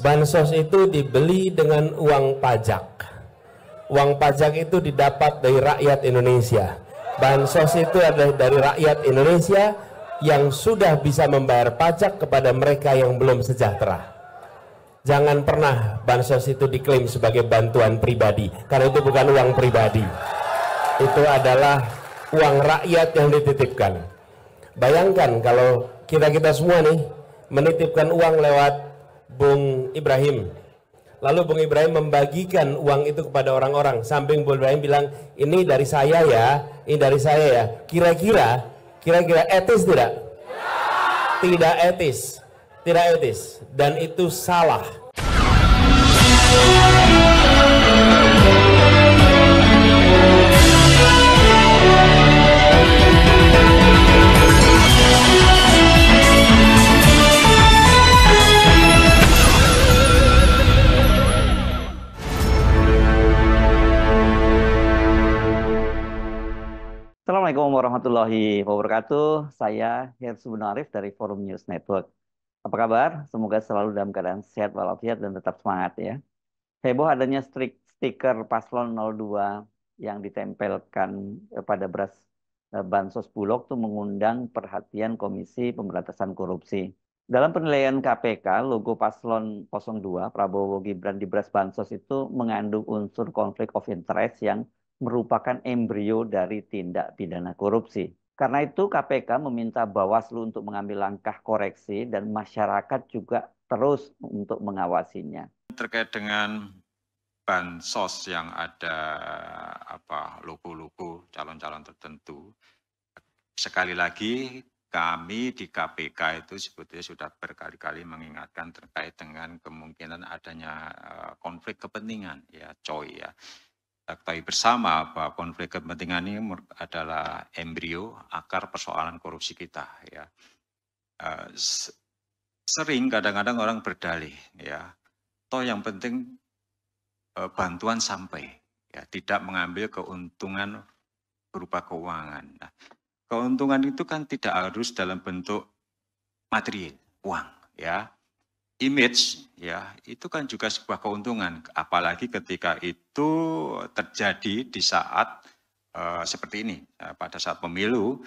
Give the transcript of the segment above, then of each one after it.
Bansos itu dibeli dengan uang pajak. Uang pajak itu didapat dari rakyat Indonesia. Bansos itu adalah dari rakyat Indonesia yang sudah bisa membayar pajak kepada mereka yang belum sejahtera. Jangan pernah bansos itu diklaim sebagai bantuan pribadi, karena itu bukan uang pribadi. Itu adalah uang rakyat yang dititipkan. Bayangkan kalau kita-kita semua nih menitipkan uang lewat Bung Ibrahim. Lalu Bung Ibrahim membagikan uang itu kepada orang-orang. Samping Bung Ibrahim bilang, ini dari saya ya, ini dari saya ya. Kira-kira, kira-kira etis tidak? Tidak etis. Tidak etis. Dan itu salah. Assalamualaikum warahmatullahi wabarakatuh. Saya Hersu Benarif dari Forum News Network. Apa kabar? Semoga selalu dalam keadaan sehat walafiat dan tetap semangat ya. Heboh adanya strik stiker paslon 02 yang ditempelkan eh, pada beras eh, bansos Bulog itu mengundang perhatian Komisi Pemberantasan Korupsi. Dalam penilaian KPK, logo paslon 02 Prabowo Gibran di beras bansos itu mengandung unsur konflik of interest yang merupakan embrio dari tindak pidana korupsi. Karena itu KPK meminta Bawaslu untuk mengambil langkah koreksi dan masyarakat juga terus untuk mengawasinya. Terkait dengan bansos yang ada apa luku-luku calon-calon tertentu, sekali lagi kami di KPK itu sebetulnya sudah berkali-kali mengingatkan terkait dengan kemungkinan adanya eh, konflik kepentingan ya coy ya ketahui bersama bahwa konflik kepentingan ini adalah embrio akar persoalan korupsi kita ya eh, sering kadang-kadang orang berdalih ya toh yang penting eh, bantuan sampai ya tidak mengambil keuntungan berupa keuangan nah, keuntungan itu kan tidak harus dalam bentuk materi uang ya image ya itu kan juga sebuah keuntungan apalagi ketika itu terjadi di saat uh, seperti ini uh, pada saat pemilu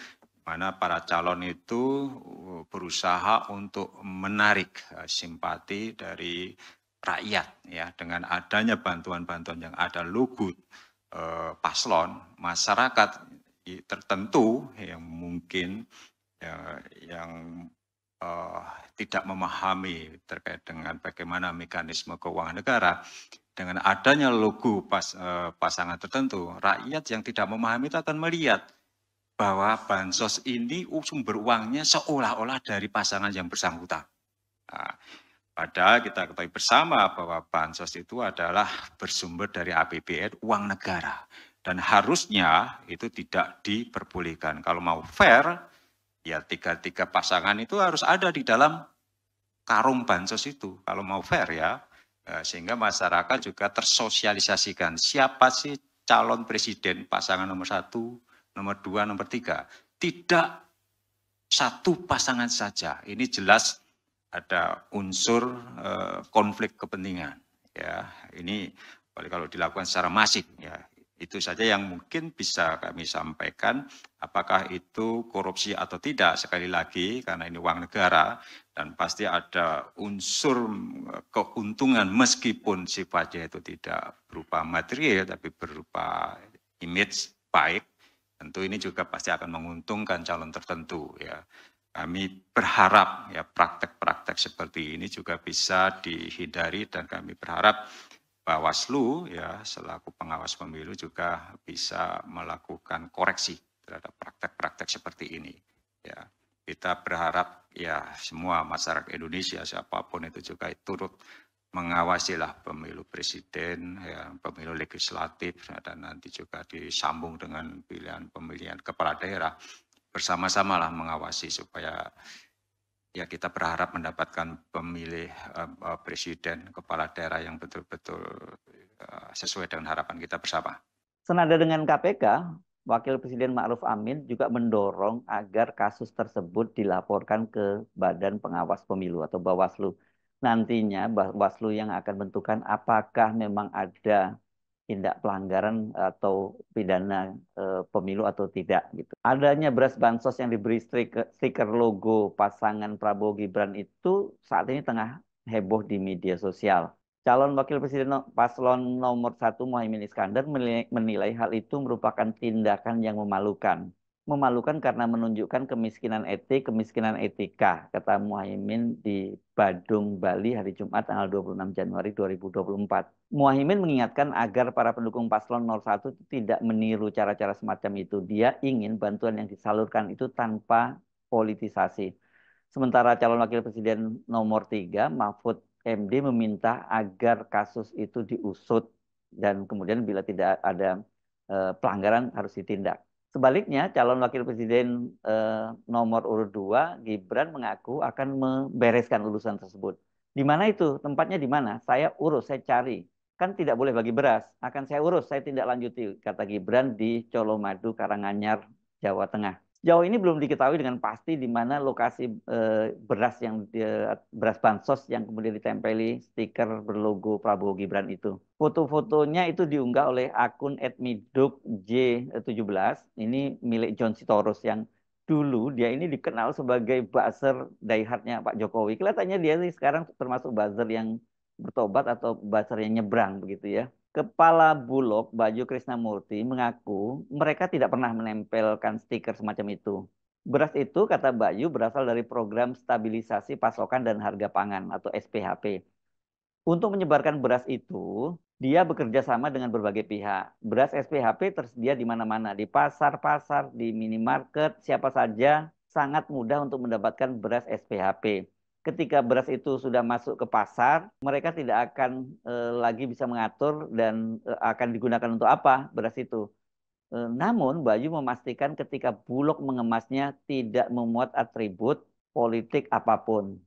mana para calon itu eh, berusaha untuk menarik uh, simpati dari rakyat ya dengan adanya bantuan-bantuan yang ada lugut paslon masyarakat tertentu yang mungkin ya, yang uh, tidak memahami terkait dengan bagaimana mekanisme keuangan negara, dengan adanya logo pas, uh, pasangan tertentu, rakyat yang tidak memahami itu akan melihat bahwa bansos ini sumber uangnya seolah-olah dari pasangan yang bersangkutan. Nah, padahal kita ketahui bersama bahwa bansos itu adalah bersumber dari APBN uang negara dan harusnya itu tidak diperbolehkan. Kalau mau fair, ya tiga-tiga pasangan itu harus ada di dalam karung bansos itu kalau mau fair ya eh, sehingga masyarakat juga tersosialisasikan siapa sih calon presiden pasangan nomor satu, nomor dua, nomor tiga. Tidak satu pasangan saja. Ini jelas ada unsur eh, konflik kepentingan. Ya, ini kalau dilakukan secara masif ya itu saja yang mungkin bisa kami sampaikan. Apakah itu korupsi atau tidak sekali lagi karena ini uang negara dan pasti ada unsur eh, keuntungan meskipun sifatnya itu tidak berupa material tapi berupa image baik. Tentu ini juga pasti akan menguntungkan calon tertentu ya. Kami berharap ya praktek-praktek seperti ini juga bisa dihindari dan kami berharap Bawaslu ya selaku pengawas pemilu juga bisa melakukan koreksi terhadap praktek-praktek seperti ini. Ya, kita berharap ya semua masyarakat Indonesia siapapun itu juga turut mengawasilah pemilu presiden, ya, pemilu legislatif, dan nanti juga disambung dengan pilihan pemilihan kepala daerah. Bersama-samalah mengawasi supaya ya kita berharap mendapatkan pemilih uh, presiden kepala daerah yang betul-betul uh, sesuai dengan harapan kita bersama. Senada dengan KPK, Wakil Presiden Ma'ruf Amin juga mendorong agar kasus tersebut dilaporkan ke Badan Pengawas Pemilu atau Bawaslu. Nantinya Bawaslu yang akan menentukan apakah memang ada tindak pelanggaran atau pidana e, pemilu atau tidak gitu. Adanya beras bansos yang diberi stiker, stiker logo pasangan Prabowo Gibran itu saat ini tengah heboh di media sosial. Calon Wakil Presiden paslon nomor satu Mohaimin Iskandar menilai hal itu merupakan tindakan yang memalukan memalukan karena menunjukkan kemiskinan etik, kemiskinan etika, kata Muhaimin di Badung, Bali hari Jumat tanggal 26 Januari 2024. Muhaimin mengingatkan agar para pendukung paslon 01 tidak meniru cara-cara semacam itu. Dia ingin bantuan yang disalurkan itu tanpa politisasi. Sementara calon wakil presiden nomor 3, Mahfud MD meminta agar kasus itu diusut dan kemudian bila tidak ada eh, pelanggaran harus ditindak. Sebaliknya, calon wakil presiden eh, nomor urut dua, Gibran mengaku akan membereskan urusan tersebut. Di mana itu? Tempatnya di mana? Saya urus, saya cari. Kan tidak boleh bagi beras, akan saya urus, saya tidak lanjuti, kata Gibran di Colomadu, Karanganyar, Jawa Tengah. Sejauh ini belum diketahui dengan pasti di mana lokasi eh, beras yang beras bansos yang kemudian ditempeli stiker berlogo Prabowo Gibran itu. Foto-fotonya itu diunggah oleh akun @miduk J17. Ini milik John Sitorus yang dulu dia ini dikenal sebagai buzzer daiharnya Pak Jokowi. Kelihatannya dia sih sekarang termasuk buzzer yang bertobat atau buzzer yang nyebrang begitu ya. Kepala Bulog Baju Krishna Murti mengaku mereka tidak pernah menempelkan stiker semacam itu. Beras itu, kata Bayu, berasal dari program stabilisasi pasokan dan harga pangan atau SPHP. Untuk menyebarkan beras itu, dia bekerja sama dengan berbagai pihak. Beras SPHP tersedia di mana-mana, di pasar-pasar, di minimarket, siapa saja sangat mudah untuk mendapatkan beras SPHP ketika beras itu sudah masuk ke pasar, mereka tidak akan e, lagi bisa mengatur dan e, akan digunakan untuk apa beras itu. E, namun Bayu memastikan ketika Bulog mengemasnya tidak memuat atribut politik apapun.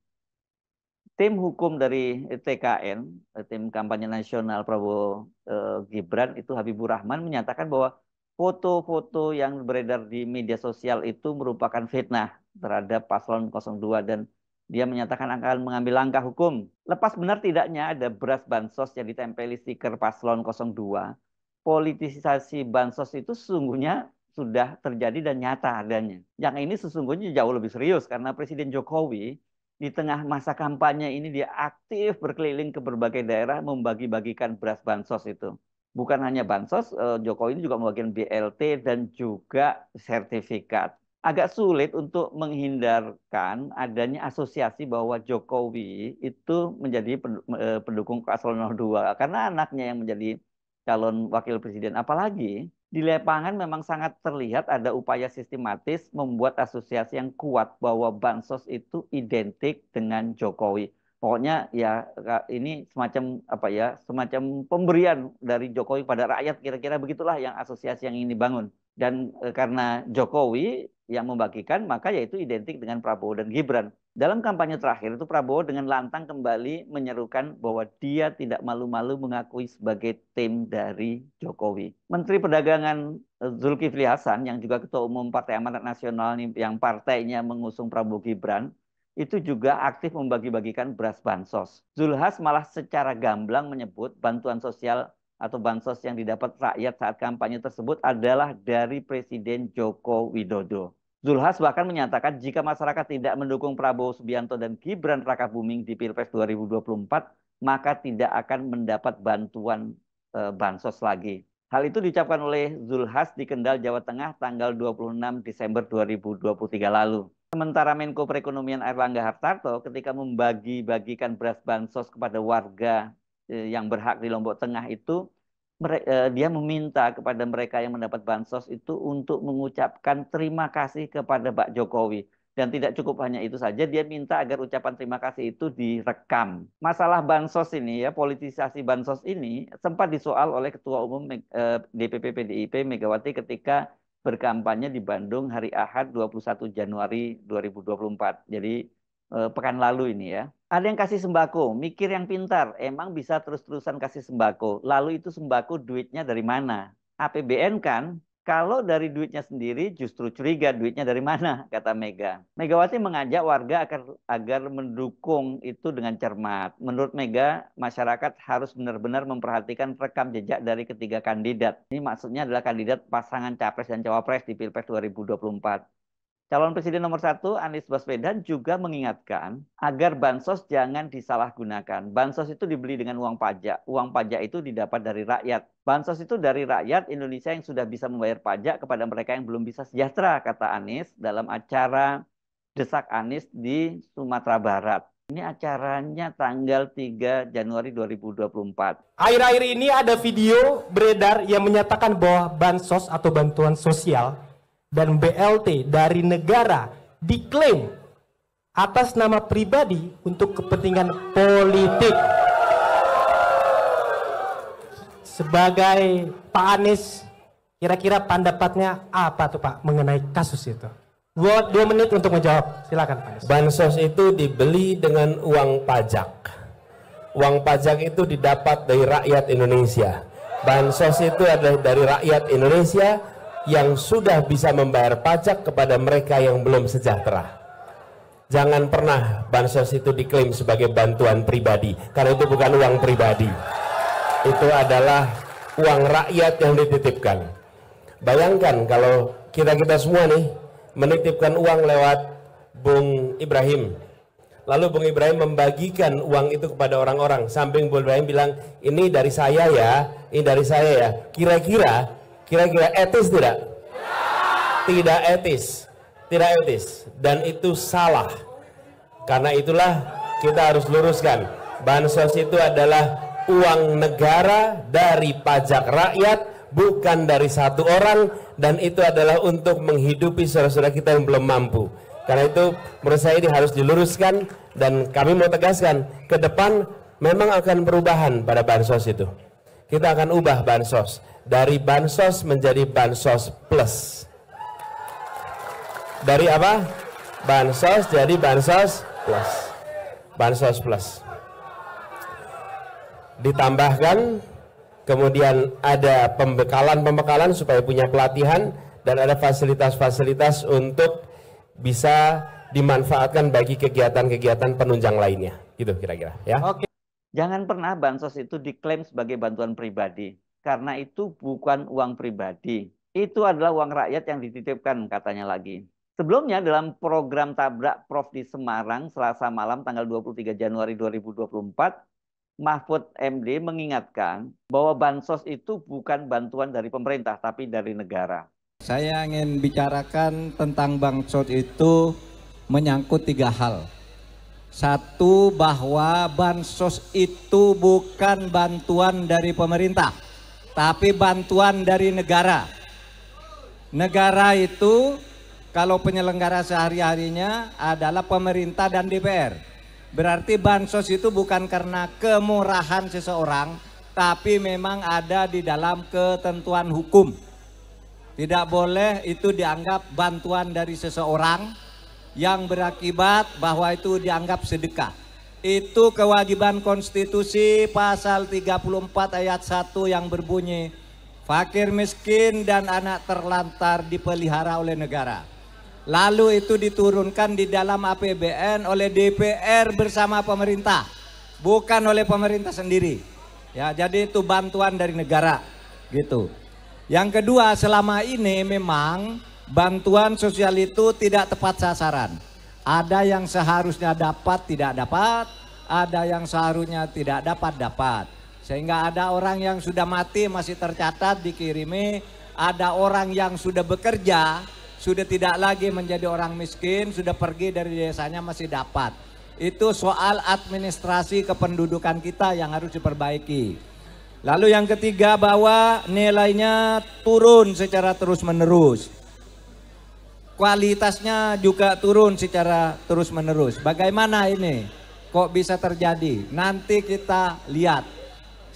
Tim hukum dari TKN, tim kampanye nasional Prabowo e, Gibran itu Habibur Rahman menyatakan bahwa foto-foto yang beredar di media sosial itu merupakan fitnah terhadap paslon 02 dan dia menyatakan akan mengambil langkah hukum. Lepas benar tidaknya ada beras bansos yang ditempeli stiker paslon 02. Politisasi bansos itu sesungguhnya sudah terjadi dan nyata adanya. Yang ini sesungguhnya jauh lebih serius karena Presiden Jokowi di tengah masa kampanye ini dia aktif berkeliling ke berbagai daerah membagi-bagikan beras bansos itu. Bukan hanya bansos, eh, Jokowi ini juga membagikan BLT dan juga sertifikat agak sulit untuk menghindarkan adanya asosiasi bahwa Jokowi itu menjadi eh, pendukung paslon 02 karena anaknya yang menjadi calon wakil presiden. Apalagi di lapangan memang sangat terlihat ada upaya sistematis membuat asosiasi yang kuat bahwa bansos itu identik dengan Jokowi. Pokoknya ya ini semacam apa ya, semacam pemberian dari Jokowi pada rakyat kira-kira begitulah yang asosiasi yang ini bangun. Dan e, karena Jokowi yang membagikan, maka yaitu identik dengan Prabowo dan Gibran. Dalam kampanye terakhir itu Prabowo dengan lantang kembali menyerukan bahwa dia tidak malu-malu mengakui sebagai tim dari Jokowi. Menteri Perdagangan e, Zulkifli Hasan yang juga Ketua Umum Partai Amanat Nasional yang partainya mengusung Prabowo Gibran itu juga aktif membagi-bagikan beras bansos. Zulhas malah secara gamblang menyebut bantuan sosial atau bansos yang didapat rakyat saat kampanye tersebut adalah dari Presiden Joko Widodo. Zulhas bahkan menyatakan jika masyarakat tidak mendukung Prabowo Subianto dan Gibran Raka Buming di Pilpres 2024, maka tidak akan mendapat bantuan e, bansos lagi. Hal itu diucapkan oleh Zulhas di Kendal, Jawa Tengah tanggal 26 Desember 2023 lalu. Sementara Menko Perekonomian Erlangga Hartarto ketika membagi-bagikan beras bansos kepada warga Eh, yang berhak di Lombok Tengah itu eh, dia meminta kepada mereka yang mendapat bansos itu untuk mengucapkan terima kasih kepada Pak Jokowi dan tidak cukup hanya itu saja dia minta agar ucapan terima kasih itu direkam. Masalah bansos ini ya politisasi bansos ini sempat disoal oleh Ketua Umum eh, DPP PDIP Megawati ketika berkampanye di Bandung hari Ahad 21 Januari 2024. Jadi Eh, pekan lalu ini ya. Ada yang kasih sembako, mikir yang pintar, emang bisa terus-terusan kasih sembako. Lalu itu sembako duitnya dari mana? APBN kan? Kalau dari duitnya sendiri justru curiga duitnya dari mana, kata Mega. Megawati mengajak warga agar, agar mendukung itu dengan cermat. Menurut Mega, masyarakat harus benar-benar memperhatikan rekam jejak dari ketiga kandidat. Ini maksudnya adalah kandidat pasangan capres dan cawapres di Pilpres 2024. Calon Presiden nomor satu Anies Baswedan juga mengingatkan agar bansos jangan disalahgunakan. Bansos itu dibeli dengan uang pajak. Uang pajak itu didapat dari rakyat. Bansos itu dari rakyat Indonesia yang sudah bisa membayar pajak kepada mereka yang belum bisa sejahtera, kata Anies dalam acara Desak Anies di Sumatera Barat. Ini acaranya tanggal 3 Januari 2024. Akhir-akhir ini ada video beredar yang menyatakan bahwa bansos atau bantuan sosial dan BLT dari negara diklaim atas nama pribadi untuk kepentingan politik. Sebagai Pak Anies, kira-kira pendapatnya apa tuh Pak mengenai kasus itu? Buat dua menit untuk menjawab, silakan Pak Anies. Bansos itu dibeli dengan uang pajak. Uang pajak itu didapat dari rakyat Indonesia. Bansos itu adalah dari rakyat Indonesia yang sudah bisa membayar pajak kepada mereka yang belum sejahtera. Jangan pernah bansos itu diklaim sebagai bantuan pribadi, karena itu bukan uang pribadi. Itu adalah uang rakyat yang dititipkan. Bayangkan kalau kita-kita semua nih menitipkan uang lewat Bung Ibrahim. Lalu Bung Ibrahim membagikan uang itu kepada orang-orang. Samping Bung Ibrahim bilang, ini dari saya ya, ini dari saya ya. Kira-kira Kira-kira etis tidak? Tidak etis. Tidak etis. Dan itu salah. Karena itulah kita harus luruskan. Bansos itu adalah uang negara dari pajak rakyat, bukan dari satu orang. Dan itu adalah untuk menghidupi saudara-saudara kita yang belum mampu. Karena itu menurut saya ini harus diluruskan dan kami mau tegaskan ke depan memang akan perubahan pada bansos itu. Kita akan ubah bansos dari bansos menjadi bansos plus. Dari apa? Bansos jadi bansos plus. Bansos plus. Ditambahkan kemudian ada pembekalan-pembekalan supaya punya pelatihan dan ada fasilitas-fasilitas untuk bisa dimanfaatkan bagi kegiatan-kegiatan penunjang lainnya. Gitu kira-kira ya. Oke. Jangan pernah bansos itu diklaim sebagai bantuan pribadi. Karena itu bukan uang pribadi. Itu adalah uang rakyat yang dititipkan katanya lagi. Sebelumnya dalam program tabrak Prof di Semarang Selasa malam tanggal 23 Januari 2024, Mahfud MD mengingatkan bahwa bansos itu bukan bantuan dari pemerintah tapi dari negara. Saya ingin bicarakan tentang bansos itu menyangkut tiga hal. Satu bahwa bansos itu bukan bantuan dari pemerintah tapi bantuan dari negara. Negara itu kalau penyelenggara sehari-harinya adalah pemerintah dan DPR. Berarti bansos itu bukan karena kemurahan seseorang, tapi memang ada di dalam ketentuan hukum. Tidak boleh itu dianggap bantuan dari seseorang yang berakibat bahwa itu dianggap sedekah itu kewajiban konstitusi pasal 34 ayat 1 yang berbunyi fakir miskin dan anak terlantar dipelihara oleh negara lalu itu diturunkan di dalam APBN oleh DPR bersama pemerintah bukan oleh pemerintah sendiri ya jadi itu bantuan dari negara gitu yang kedua selama ini memang bantuan sosial itu tidak tepat sasaran ada yang seharusnya dapat tidak dapat, ada yang seharusnya tidak dapat dapat. Sehingga ada orang yang sudah mati masih tercatat dikirimi, ada orang yang sudah bekerja, sudah tidak lagi menjadi orang miskin, sudah pergi dari desanya masih dapat. Itu soal administrasi kependudukan kita yang harus diperbaiki. Lalu yang ketiga bahwa nilainya turun secara terus-menerus kualitasnya juga turun secara terus-menerus. Bagaimana ini? Kok bisa terjadi? Nanti kita lihat.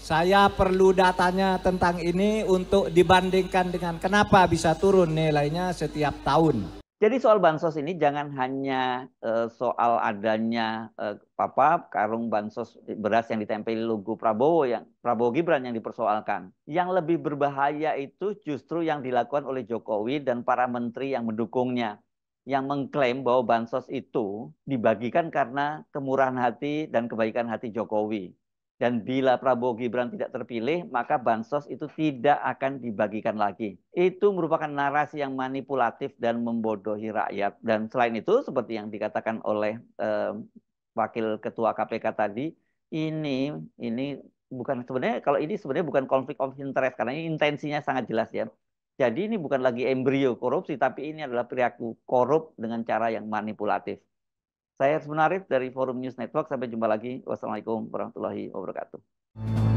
Saya perlu datanya tentang ini untuk dibandingkan dengan kenapa bisa turun nilainya setiap tahun. Jadi soal bansos ini jangan hanya uh, soal adanya uh, eh, papa karung bansos beras yang ditempeli logo Prabowo yang Prabowo Gibran yang dipersoalkan. Yang lebih berbahaya itu justru yang dilakukan oleh Jokowi dan para menteri yang mendukungnya yang mengklaim bahwa bansos itu dibagikan karena kemurahan hati dan kebaikan hati Jokowi. Dan bila Prabowo Gibran tidak terpilih, maka bansos itu tidak akan dibagikan lagi. Itu merupakan narasi yang manipulatif dan membodohi rakyat. Dan selain itu, seperti yang dikatakan oleh eh, Wakil Ketua KPK tadi, ini ini bukan sebenarnya kalau ini sebenarnya bukan konflik of interest karena ini intensinya sangat jelas ya. Jadi ini bukan lagi embrio korupsi, tapi ini adalah perilaku korup dengan cara yang manipulatif. Saya Hasbun dari Forum News Network. Sampai jumpa lagi. Wassalamualaikum warahmatullahi wabarakatuh.